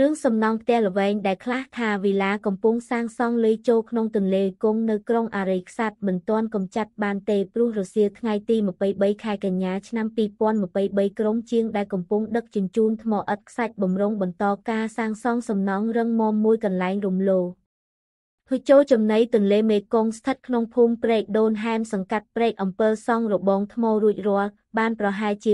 រឿងសំណង់ផ្ទះល្វែងដែលខ្លះថាវីឡាកំពុងសាងសង់លើចូលក្នុងទន្លេគង់នៅក្រុងអារីខ្សាត់មិនទាន់កំចាត់បានទេព្រោះរសៀលថ្ងៃទី23ខែកញ្ញាឆ្នាំ2023ក្រុមជាងដែលកំពុងដឹកជញ្ជូនថ្មឥដ្ឋខ្សាច់បំរុងបន្តការសាងសង់សំណង់រឹងមាំមួយកន្លែងរំលោភហ៊ុចចូលចំណីទន្លេមេគង្គស្ថិតក្នុងភូមិព្រែកដូនហាមសង្កាត់ព្រែកអំពើសង់របងថ្មរួចរាល់បានប្រហែលជា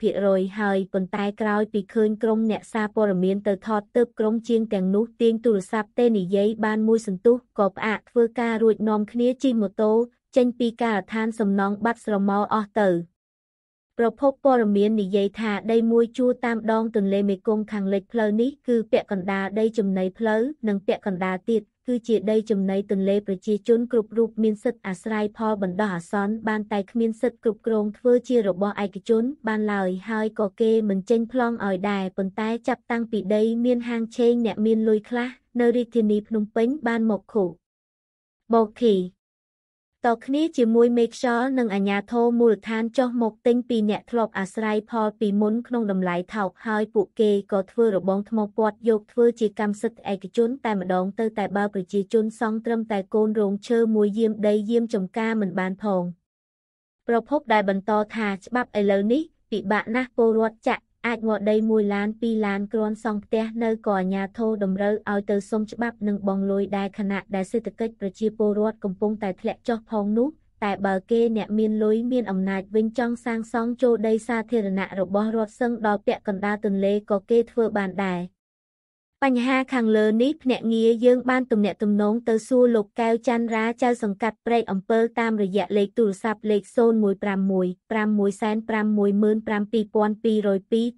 80%ហើយប៉ុន្តែក្រោយពីឃើញក្រុមអ្នកសារព័ត៌មានទៅថតទើបក្រុមជាងទាំងនោះទាញទូរស័ព្ទទេនិយាយបានមួយសន្ទុះក៏ផ្អាកធ្វើការរួចនាំគ្នាជិះម៉ូតូចេញ ពីការដ្ឋានសំណង់បាត់ស្រមោលអស់ទៅប្រភពព័ត៌មាននិយាយថាដីមួយជួរតាមដងទន្លេមេគង្គខាងលិចផ្លូវនេះគឺពាក់កណ្ដាលដីចំណីផ្លូវនិងពាក់កណ្ដាលទៀតគឺជាដីចំណីទន្លេប្រជាជនគ្រប់រូបមានសិទ្ធិអាស្រ័យផលបណ្ដោះអាសន្នបានតែគ្មានសិទ្ធិគ្រប់គ្រងធ្វើជារបស់ឯកជនបានឡើយហើយក៏គេមិនចេញប្លង់ឲ្យដែរប៉ុន្តែចាប់តាំងពីដីមានហាងឆេងអ្នកមានលុយខ្លះនៅរាជធានីភ្នំពេញបានមកខូបូខីតគ្នាជាមួយមេខ្យល់និងអាញាធរមូលដ្ឋានចុះមកទិញពីអ្នកធ្លាប់អាស្រ័យផលពីមុនក្នុងតម្លៃថោកហើយពួកគេក៏ធ្វើរបងថ្មពាត់យកធ្វើជាកម្មសិទ្ធិឯកជន តែម្ដងទៅតែបើប្រជាជនសង់ត្រឹមតែកូនរោងឈើមួយយាមដីយាមចំការមិនបានផងប្រភពដែលបន្តថា ច្បាប់ឥឡូវនេះពិបាកណាស់ពលរដ្ឋចាក់អាចវដី1ឡាន2ឡានគ្រាន់សង់ផ្ទះនៅក៏អាញាធរតម្រូវឲ្យទៅសុំច្បាប់និងបងលុយដែរខណៈដែលសេដ្ឋកិច្ចប្រជាពលរដ្ឋកំពុងតែធ្លាក់ចុះផងនោះតែបើគេអ្នកមានលុយមានអំណាចវិញចង់សាងសង់ចូលដីសាធារណៈរបស់រដ្ឋសឹងដល់ពាក់កណ្ដាលទន្លេក៏គេធ្វើបានដែរ។បញ្ហាខាងលើនេះភ្នាក់ងារយើងបានទំនាក់ទំនងទៅសួរលោកកែវច័ន្ទរាចៅសង្កាត់ព្រែកអំពើតាមរយៈលេខទូរស័ព្ទលេខ01515157202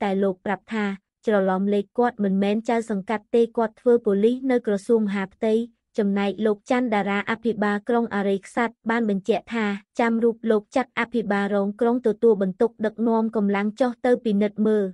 តែលោកប្រាប់ថាច្រឡំលេខគាត់មិនមែនចៅសង្កាត់ទេគាត់ធ្វើប៉ូលីសនៅក្រសួងមហាផ្ទៃចំណែកលោកច័ន្ទតារាអភិបាលក្រុងអរិយខ្សាត់បានបញ្ជាក់ថាចាំរូបលោកចាត់អភិបាលរងក្រុងទទួលបន្ទុកដឹកនាំកម្លាំងចុះទៅពិនិត្យមើល